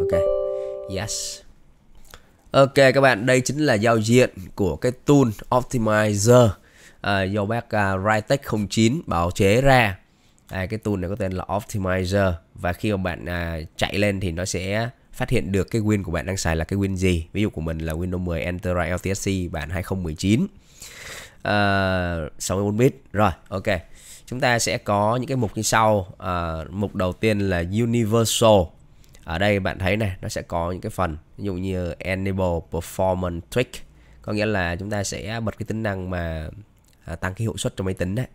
ok yes ok các bạn đây chính là giao diện của cái tool optimizer à, do bác uh, à, Rytech 09 bào chế ra à, cái tool này có tên là optimizer và khi mà bạn à, chạy lên thì nó sẽ phát hiện được cái win của bạn đang xài là cái win gì ví dụ của mình là Windows 10 Enterprise LTSC bản 2019 à, 64 bit rồi ok chúng ta sẽ có những cái mục như sau à, mục đầu tiên là universal ở đây bạn thấy này nó sẽ có những cái phần ví dụ như enable performance tweak có nghĩa là chúng ta sẽ bật cái tính năng mà à, tăng cái hiệu suất cho máy tính đấy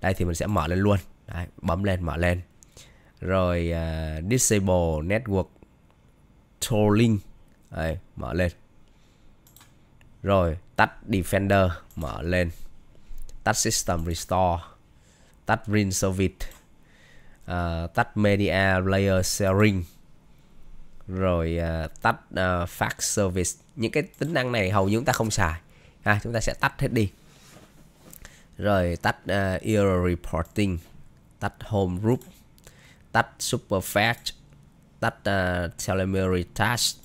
đây thì mình sẽ mở lên luôn đấy, bấm lên mở lên rồi à, disable network trolling đấy, mở lên rồi tắt defender mở lên tắt system restore tắt rin service à, tắt media layer sharing rồi uh, tách uh, fax service những cái tính năng này hầu như chúng ta không xài ha à, chúng ta sẽ tắt hết đi rồi tắt uh, error reporting tắt home group tắt super fetch tách uh, telemetry task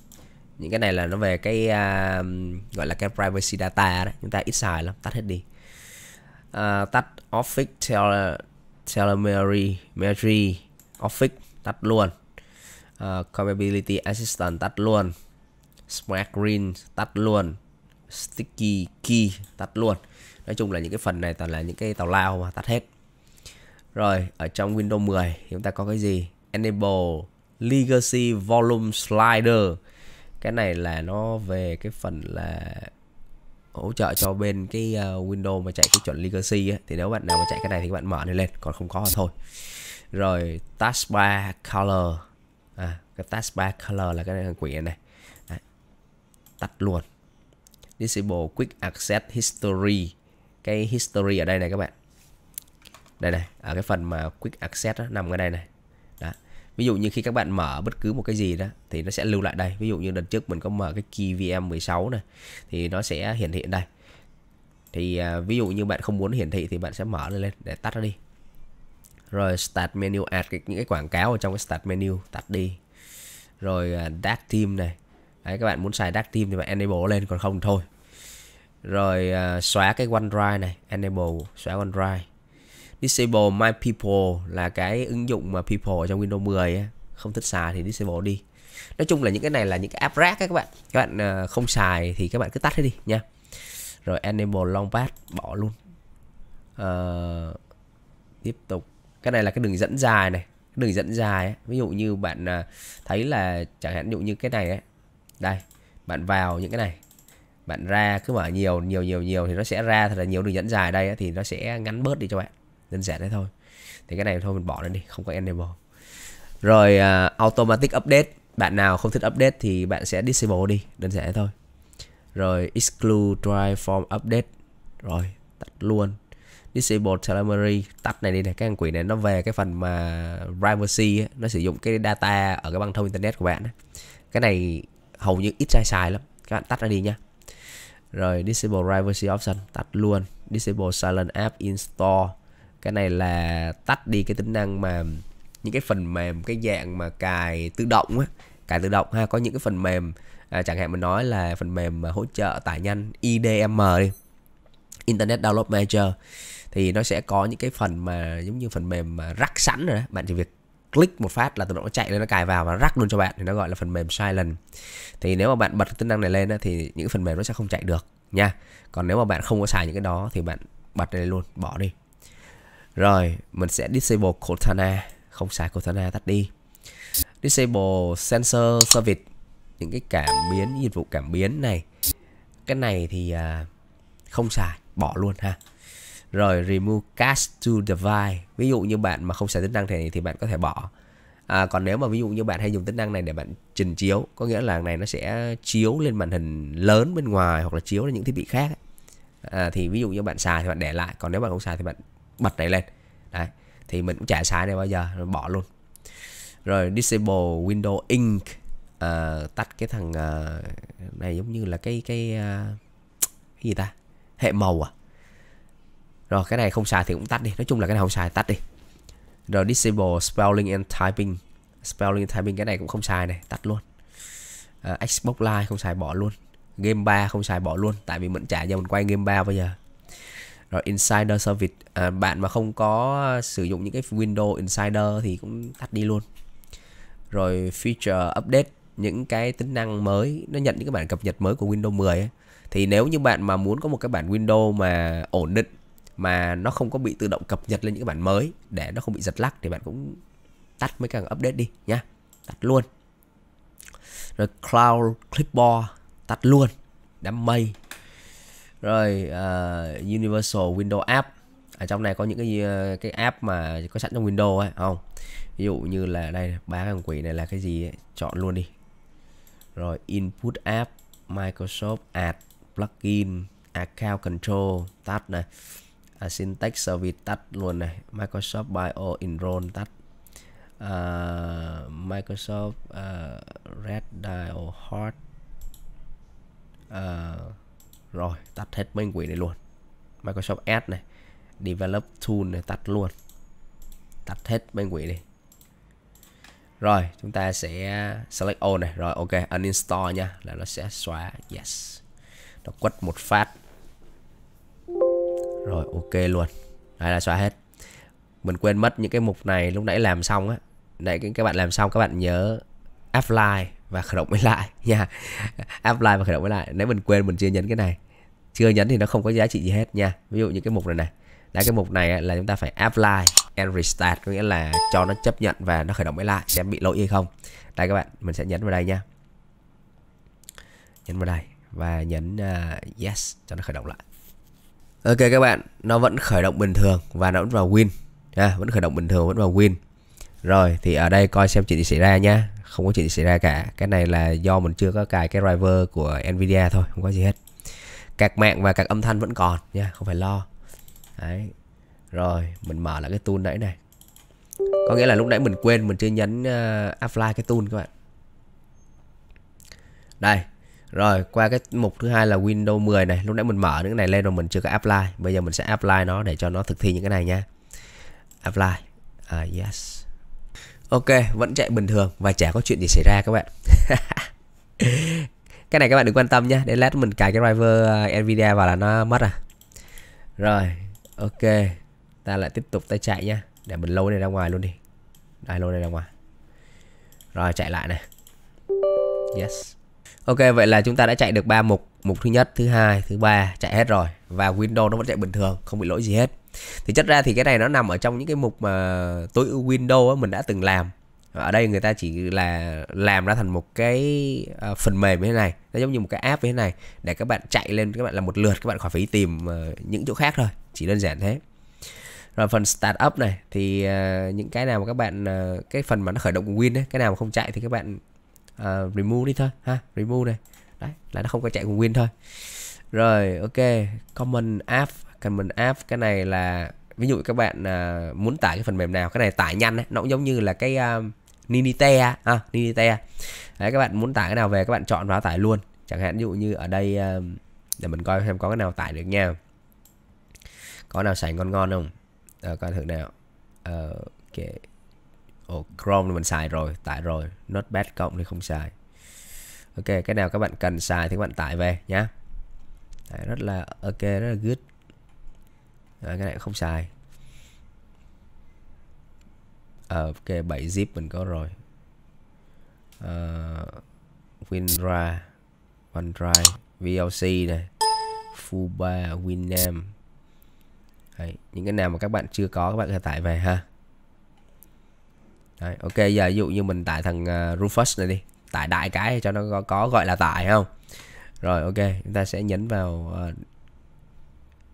những cái này là nó về cái uh, gọi là cái privacy data đấy chúng ta ít xài lắm tắt hết đi uh, tách office tele telemetry metry office tắt luôn uh, Capability Assistant tắt luôn Smart Green tắt luôn Sticky Key tắt luôn Nói chung là những cái phần này toàn là những cái tào lao mà tắt hết Rồi ở trong Windows 10 chúng ta có cái gì Enable Legacy Volume Slider Cái này là nó về cái phần là hỗ trợ cho bên cái uh, Windows mà chạy cái chuẩn legacy ấy, thì nếu bạn nào mà chạy cái này thì các bạn mở này lên còn không có thì thôi rồi taskbar color à, cái taskbar color là cái quỷ này, này. tắt luôn disable quick access history cái history ở đây này các bạn đây này ở cái phần mà quick access đó, nằm ở đây này đó. ví dụ như khi các bạn mở bất cứ một cái gì đó thì nó sẽ lưu lại đây ví dụ như lần trước mình có mở cái key vm 16 này thì nó sẽ hiển thị đây thì à, ví dụ như bạn không muốn hiển thị thì bạn sẽ mở lên để tắt nó đi rồi start menu add à, cái, những cái quảng cáo ở trong cái start menu tắt đi rồi à, dark theme này đấy các bạn muốn xài dark theme thì bạn enable lên còn không thì thôi rồi uh, xóa cái OneDrive này enable xóa OneDrive disable my people là cái ứng dụng mà people ở trong Windows 10 ấy. không thích xài thì disable đi nói chung là những cái này là những cái app rác các bạn các bạn uh, không xài thì các bạn cứ tắt hết đi nha rồi enable Long Path bỏ luôn uh, tiếp tục cái này là cái đường dẫn dài này cái đường dẫn dài ấy. ví dụ như bạn à, thấy là chẳng hạn ví dụ như cái này ấy. đây bạn vào những cái này bạn ra cứ mở nhiều nhiều nhiều nhiều thì nó sẽ ra thật là nhiều đường dẫn dài đây ấy, thì nó sẽ ngắn bớt đi cho bạn đơn giản thế thôi thì cái này thôi mình bỏ lên đi không có enable rồi uh, automatic update bạn nào không thích update thì bạn sẽ disable đi đơn giản thế thôi rồi exclude drive from update rồi tắt luôn disable telemetry tắt này đi nè các anh quỷ này nó về cái phần mà privacy ấy, nó sử dụng cái data ở cái băng thông internet của bạn ấy. cái này hầu như ít sai xài lắm các bạn tắt nó đi nhá. rồi disable privacy option tắt luôn disable silent app install cái này là tắt đi cái tính năng mà những cái phần mềm cái dạng mà cài tự động á cài tự động ha có những cái phần mềm à, chẳng hạn mình nói là phần mềm mà hỗ trợ tải nhanh IDM đi Internet Download Manager thì nó sẽ có những cái phần mà giống như phần mềm mà rắc sẵn rồi đó bạn chỉ việc click một phát là tự động nó chạy lên nó cài vào và rắc luôn cho bạn thì nó gọi là phần mềm silent thì nếu mà bạn bật tính năng này lên thì những phần mềm nó sẽ không chạy được nha còn nếu mà bạn không có xài những cái đó thì bạn bật này luôn bỏ đi rồi mình sẽ disable Cortana không xài Cortana tắt đi disable sensor service những cái cảm biến dịch vụ cảm biến này cái này thì à, không xài bỏ luôn ha rồi remove cast to device ví dụ như bạn mà không xài tính năng này thì bạn có thể bỏ à, còn nếu mà ví dụ như bạn hay dùng tính năng này để bạn trình chiếu có nghĩa là này nó sẽ chiếu lên màn hình lớn bên ngoài hoặc là chiếu lên những thiết bị khác à, thì ví dụ như bạn xài thì bạn để lại còn nếu bạn không xài thì bạn bật này lên đấy thì mình cũng chả xài này bao giờ rồi bỏ luôn rồi disable window ink à, tắt cái thằng à, này giống như là cái cái à, cái gì ta hệ màu à rồi cái này không xài thì cũng tắt đi Nói chung là cái này không xài tắt đi Rồi disable spelling and typing Spelling and typing cái này cũng không xài này Tắt luôn uh, Xbox Live không xài bỏ luôn Game 3 không xài bỏ luôn Tại vì mình trả giờ mình quay game 3 bây giờ Rồi Insider Service à, Bạn mà không có sử dụng những cái Windows Insider thì cũng tắt đi luôn Rồi Feature Update Những cái tính năng mới Nó nhận những cái bản cập nhật mới của Windows 10 ấy. Thì nếu như bạn mà muốn có một cái bản Windows mà ổn định mà nó không có bị tự động cập nhật lên những bản mới để nó không bị giật lắc thì bạn cũng tắt mấy cái update đi nhá tắt luôn rồi cloud clipboard tắt luôn đám mây rồi uh, universal windows app ở trong này có những cái ờ, cái app mà có sẵn trong Windows ấy không ví dụ như là đây ba cái quỷ này là cái gì ấy, chọn luôn đi rồi input app Microsoft add plugin account control tắt này à, syntax service tắt luôn này Microsoft Bio Enroll tắt à, Microsoft à, Red Dial Hot à, rồi tắt hết mấy quỷ này luôn Microsoft Ads này Develop Tool này tắt luôn tắt hết mấy quỷ đi rồi chúng ta sẽ select all này rồi ok uninstall nha là nó sẽ xóa yes nó quất một phát rồi ok luôn Đấy là xóa hết Mình quên mất những cái mục này lúc nãy làm xong á Đấy các bạn làm xong các bạn nhớ Apply và khởi động mới lại nha Apply và khởi động mới lại Nếu mình quên mình chưa nhấn cái này Chưa nhấn thì nó không có giá trị gì hết nha Ví dụ những cái mục này này Đấy cái mục này là chúng ta phải apply and restart Có nghĩa là cho nó chấp nhận và nó khởi động mới lại Xem bị lỗi hay không Đây các bạn mình sẽ nhấn vào đây nha Nhấn vào đây Và nhấn uh, yes cho nó khởi động lại Ok các bạn, nó vẫn khởi động bình thường và nó vẫn vào win. À, vẫn khởi động bình thường, vẫn vào win. Rồi thì ở đây coi xem chuyện gì xảy ra nhá. Không có chuyện gì xảy ra cả. Cái này là do mình chưa có cài cái driver của Nvidia thôi, không có gì hết. Các mạng và các âm thanh vẫn còn nha, không phải lo. Đấy. Rồi, mình mở lại cái tool nãy này. Có nghĩa là lúc nãy mình quên mình chưa nhấn uh, apply cái tool các bạn. Đây, rồi qua cái mục thứ hai là Windows 10 này Lúc nãy mình mở những cái này lên rồi mình chưa có apply Bây giờ mình sẽ apply nó để cho nó thực thi những cái này nha Apply à, Yes Ok vẫn chạy bình thường và chả có chuyện gì xảy ra các bạn Cái này các bạn đừng quan tâm nha Để lát mình cài cái driver à, Nvidia vào là nó mất à Rồi ok Ta lại tiếp tục ta chạy nha Để mình lôi này ra ngoài luôn đi Đây lôi này ra ngoài Rồi chạy lại này Yes Ok vậy là chúng ta đã chạy được ba mục mục thứ nhất thứ hai thứ ba chạy hết rồi và Windows nó vẫn chạy bình thường không bị lỗi gì hết thì chất ra thì cái này nó nằm ở trong những cái mục mà tối ưu Windows mình đã từng làm ở đây người ta chỉ là làm ra thành một cái ờ, phần mềm như thế này nó giống như một cái app như thế này để các bạn chạy lên các bạn làm một lượt các bạn khỏi phải tìm ờ, những chỗ khác thôi chỉ đơn giản thế rồi phần startup này thì ờ, những cái nào mà các bạn cái phần mà nó khởi động của Win ấy, cái nào mà không chạy thì các bạn uh, remove đi thôi ha remove đây đấy là nó không có chạy cùng win thôi rồi ok comment app comment app cái này là ví dụ các bạn uh, muốn tải cái phần mềm nào cái này tải nhanh ấy. nó cũng giống như là cái uh, Ninite à, Ninite à, đấy các bạn muốn tải cái nào về các bạn chọn vào tải luôn chẳng hạn ví dụ như ở đây uh, để mình coi xem có cái nào tải được nha có nào sành ngon ngon không à, coi thử nào ờ, ok oh, Chrome thì mình xài rồi tải rồi Notepad cộng thì không xài ok cái nào các bạn cần xài thì các bạn tải về nhá Đấy, rất là ok rất là good Đấy, cái này không xài ờ ok 7 zip mình có rồi uh, ờ, WinRAR OneDrive VLC này Fuba Winamp Đấy, những cái nào mà các bạn chưa có các bạn có thể tải về ha Đấy, ok giờ ví dụ như mình tải thằng ờ, Rufus này đi tải đại cái cho nó có, có gọi là tải không rồi ok chúng ta sẽ nhấn vào uh,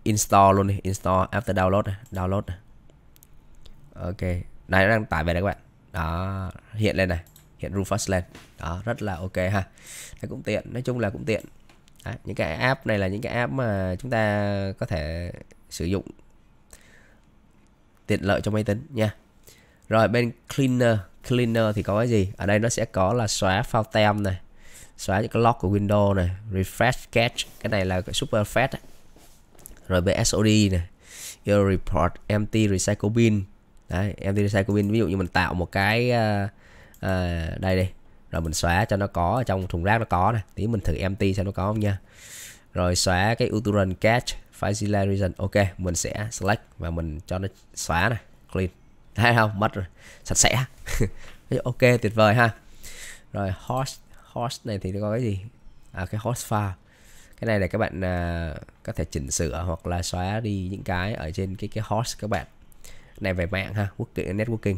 install luôn đi install after download này. download này. ok này nó đang tải về đây các bạn đó hiện lên này hiện Rufus lên đó rất là ok ha nó cũng tiện nói chung là cũng tiện Đấy, những cái app này là những cái app mà chúng ta có thể sử dụng tiện lợi cho máy tính nha rồi bên cleaner cleaner thì có cái gì ở đây nó sẽ có là xóa file tem này xóa những cái lock của Windows này refresh cache cái này là cái super fast rồi bên SOD này your report empty recycle bin đấy empty recycle bin ví dụ như mình tạo một cái uh, uh, đây đi rồi mình xóa cho nó có ở trong thùng rác nó có này tí mình thử empty xem nó có không nha rồi xóa cái uturan cache file region ok mình sẽ select và mình cho nó xóa này clean hay không mất rồi sạch sẽ ok tuyệt vời ha rồi host host này thì có cái gì à, cái host file cái này là các bạn à, có thể chỉnh sửa hoặc là xóa đi những cái ở trên cái cái host các bạn này về mạng ha working networking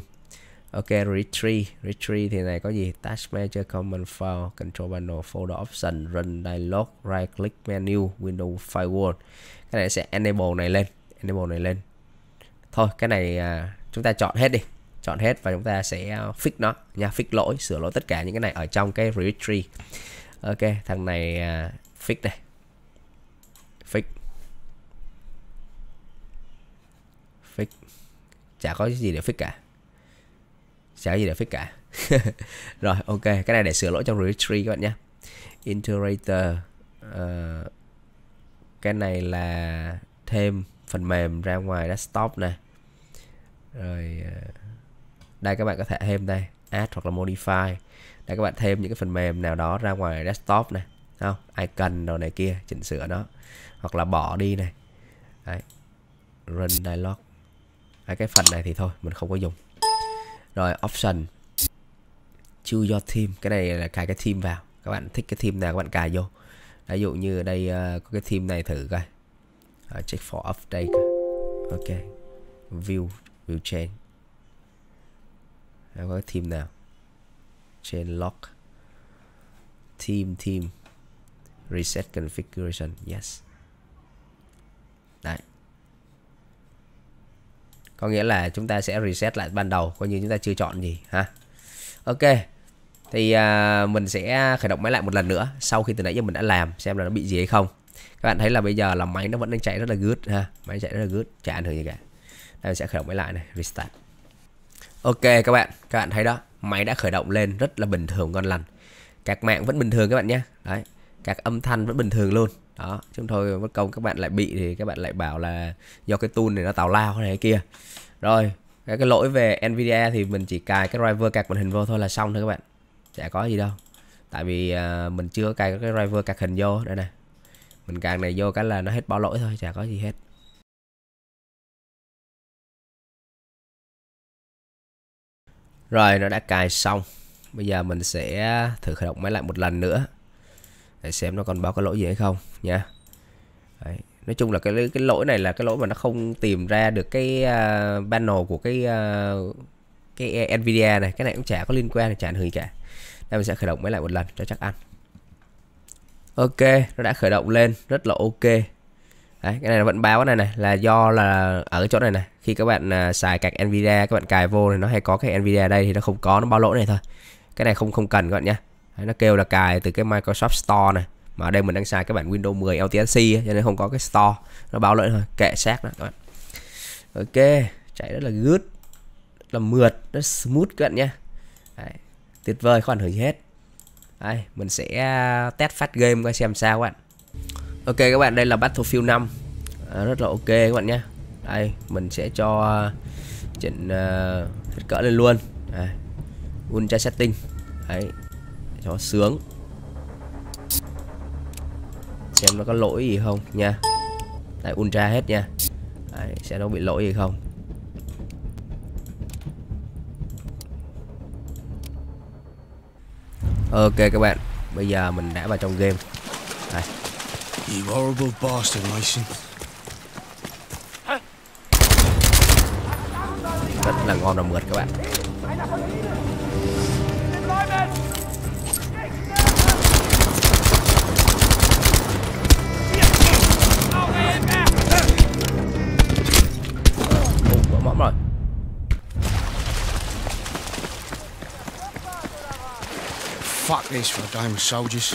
ok retrieve retrieve thì này có gì task manager command file control panel folder option run dialog right click menu window firewall cái này sẽ enable này lên enable này lên thôi cái này à, chúng ta chọn hết đi chọn hết và chúng ta sẽ ờ, fix nó nha fix lỗi sửa lỗi tất cả những cái này ở trong cái registry ok thằng này ờ, fix đây, fix fix chả có gì để fix cả chả có gì để fix cả rồi ok cái này để sửa lỗi trong registry các bạn nhé iterator uh, cái này là thêm phần mềm ra ngoài desktop này rồi ờ, đây các bạn có thể thêm đây add hoặc là modify để các bạn thêm những cái phần mềm nào đó ra ngoài desktop này không icon đồ này kia chỉnh sửa nó hoặc là bỏ đi này Đấy. run dialog Đấy, cái phần này thì thôi mình không có dùng rồi option choose your team cái này là cài cái team vào các bạn thích cái team nào các bạn cài vô ví dụ như ở đây ờ, có cái team này thử coi check for update ok view view chain em có team nào chain lock team team, reset configuration yes đấy có nghĩa là chúng ta sẽ reset lại ban đầu coi như chúng ta chưa chọn gì ha ok thì à, mình sẽ khởi động máy lại một lần nữa sau khi từ nãy giờ mình đã làm xem là nó bị gì hay không các bạn thấy là bây giờ là máy nó vẫn đang chạy rất là good ha máy chạy rất là good chả ảnh hưởng gì cả đây sẽ khởi động máy lại này restart ok các bạn các bạn thấy đó máy đã khởi động lên rất là bình thường ngon lành các mạng vẫn bình thường các bạn nhé đấy các âm thanh vẫn bình thường luôn đó chúng tôi bất công các bạn lại bị thì các bạn lại bảo là do cái tool này nó tào lao này kia rồi cái, cái lỗi về Nvidia thì mình chỉ cài cái driver cạc màn hình vô thôi là xong thôi các bạn chả có gì đâu tại vì à, mình chưa cài cái driver cạc hình vô đây này mình càng này vô cái là nó hết báo lỗi thôi chả có gì hết Rồi nó đã cài xong Bây giờ mình sẽ thử khởi động máy lại một lần nữa Để xem nó còn báo cái lỗi gì hay không nha Đấy. Nói chung là cái cái lỗi này là cái lỗi mà nó không tìm ra được cái uh, panel của cái uh, cái Nvidia này Cái này cũng chả có liên quan, chả ảnh hưởng gì cả Đây mình sẽ khởi động máy lại một lần cho chắc ăn Ok, nó đã khởi động lên, rất là ok Đấy, cái này là vẫn báo này này là do là ở chỗ này này khi các bạn à, xài card Nvidia các bạn cài vô thì nó hay có cái Nvidia đây thì nó không có nó báo lỗi này thôi cái này không không cần các bạn nhé Đấy, nó kêu là cài từ cái Microsoft Store này mà ở đây mình đang xài các bạn Windows 10 LTSC cho nên không có cái Store nó báo lỗi thôi kệ xác đó các bạn ok chạy rất là good là mượt rất smooth các bạn nhé Đấy, tuyệt vời không ảnh hưởng gì hết Đấy, mình sẽ à, test phát game coi xem sao các bạn Ok các bạn đây là Battlefield 5 à, Rất là ok các bạn nhé Đây mình sẽ cho uh, chỉnh uh, cỡ lên luôn Đây Ultra setting Đấy Cho sướng Xem nó có lỗi gì không nha Đây Ultra hết nha Đấy sẽ nó bị lỗi gì không Ok các bạn Bây giờ mình đã vào trong game Đây You horrible bastard, Mason. Rất là ngon Fuck this for a game of soldiers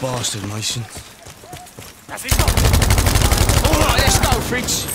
bastard, Mason. All right, let's go, Fritz!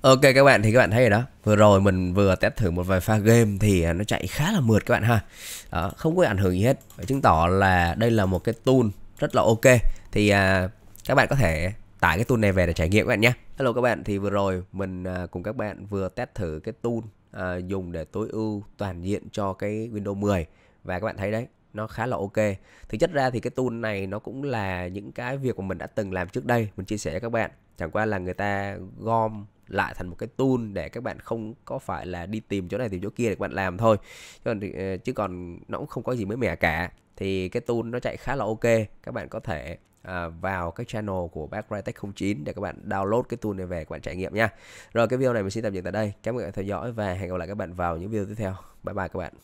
Ok các bạn thì các bạn thấy rồi đó Vừa rồi mình vừa test thử một vài pha game thì nó chạy khá là mượt các bạn ha đó, Không có ảnh hưởng gì hết Chứng tỏ là đây là một cái tool rất là ok Thì à, các bạn có thể tải cái tool này về để trải nghiệm các bạn nhé Hello các bạn, thì vừa rồi mình à, cùng các bạn vừa test thử cái tool à, dùng để tối ưu toàn diện cho cái Windows 10 và các bạn thấy đấy, nó khá là ok. Thực chất ra thì cái tool này nó cũng là những cái việc mà mình đã từng làm trước đây, mình chia sẻ cho các bạn. Chẳng qua là người ta gom lại thành một cái tool để các bạn không có phải là đi tìm chỗ này tìm chỗ kia để các bạn làm thôi. Chứ còn, ờ, chứ còn nó cũng không có gì mới mẻ cả. Thì cái tool nó chạy khá là ok, các bạn có thể À, vào cái channel của bác Ritech 09 để các bạn download cái tool này về các bạn trải nghiệm nha. Rồi cái video này mình xin tạm dừng tại đây. Cảm ơn các bạn theo dõi và hẹn gặp lại các bạn vào những video tiếp theo. Bye bye các bạn.